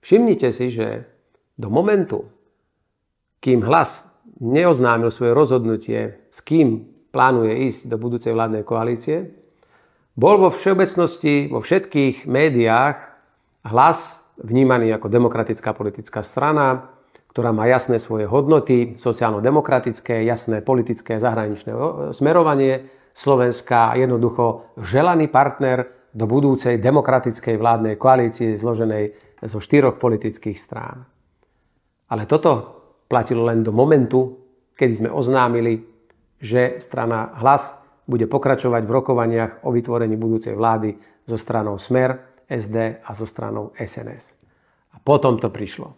Všimnite si, že do momentu, kým hlas neoznámil svoje rozhodnutie, s kým plánuje ísť do budúcej vládnej koalície, bol vo všeobecnosti, vo všetkých médiách hlas vnímaný ako demokratická politická strana, ktorá má jasné svoje hodnoty, sociálno-demokratické, jasné politické zahraničné smerovanie Slovenska, jednoducho želaný partner do budúcej demokratickej vládnej koalície zloženej zo štyroch politických strán. Ale toto platilo len do momentu, kedy sme oznámili, že strana Hlas bude pokračovať v rokovaniach o vytvorení budúcej vlády so stranou Smer, SD a so stranou SNS. A potom to prišlo.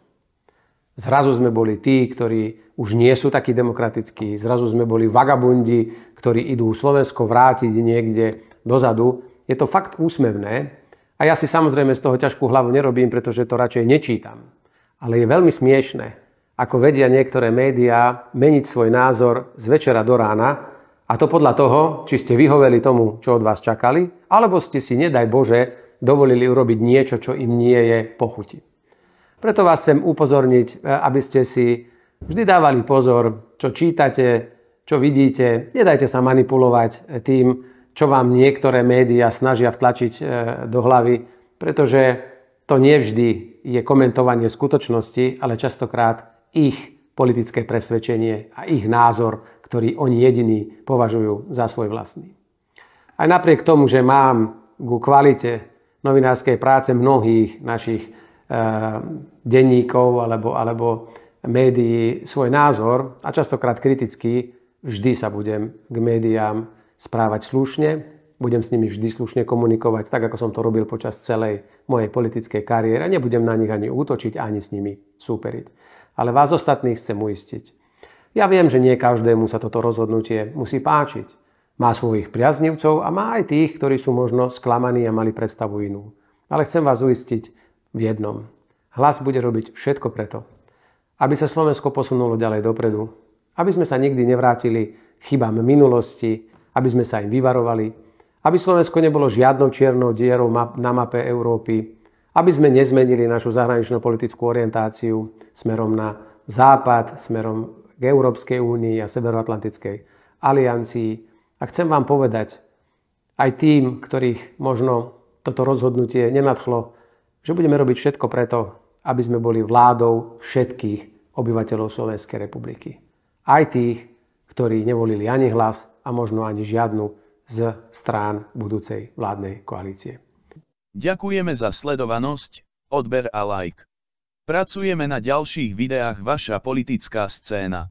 Zrazu sme boli tí, ktorí už nie sú takí demokratickí. Zrazu sme boli vagabundi, ktorí idú Slovensko vrátiť niekde dozadu je to fakt úsmevné a ja si samozrejme z toho ťažkú hlavu nerobím, pretože to radšej nečítam. Ale je veľmi smiešné, ako vedia niektoré médiá meniť svoj názor z večera do rána a to podľa toho, či ste vyhoveli tomu, čo od vás čakali, alebo ste si, nedaj Bože, dovolili urobiť niečo, čo im nie je pochuti. Preto vás chcem upozorniť, e, aby ste si vždy dávali pozor, čo čítate, čo vidíte. Nedajte sa manipulovať e, tým, čo vám niektoré médiá snažia vtlačiť e, do hlavy, pretože to nevždy je komentovanie skutočnosti, ale častokrát ich politické presvedčenie a ich názor, ktorý oni jediní považujú za svoj vlastný. Aj napriek tomu, že mám ku kvalite novinárskej práce mnohých našich e, denníkov alebo, alebo médií svoj názor a častokrát kritický, vždy sa budem k médiám správať slušne, budem s nimi vždy slušne komunikovať, tak ako som to robil počas celej mojej politickej kariéry a nebudem na nich ani útočiť, ani s nimi súperiť. Ale vás ostatných chcem uistiť. Ja viem, že nie každému sa toto rozhodnutie musí páčiť. Má svojich priaznivcov a má aj tých, ktorí sú možno sklamaní a mali predstavu inú. Ale chcem vás uistiť v jednom. Hlas bude robiť všetko preto, aby sa Slovensko posunulo ďalej dopredu, aby sme sa nikdy nevrátili chybám minulosti, aby sme sa im vyvarovali, aby Slovensko nebolo žiadnou čiernou dierou na mape Európy, aby sme nezmenili našu zahraničnú politickú orientáciu smerom na západ, smerom k Európskej únii a Severoatlantickej aliancii. A chcem vám povedať, aj tým, ktorých možno toto rozhodnutie nenadchlo, že budeme robiť všetko preto, aby sme boli vládou všetkých obyvateľov Slovenskej republiky. Aj tých, ktorí nevolili ani hlas a možno ani žiadnu z strán budúcej vládnej koalície. Ďakujeme za sledovanosť, odber a like. Pracujeme na ďalších videách Vaša politická scéna.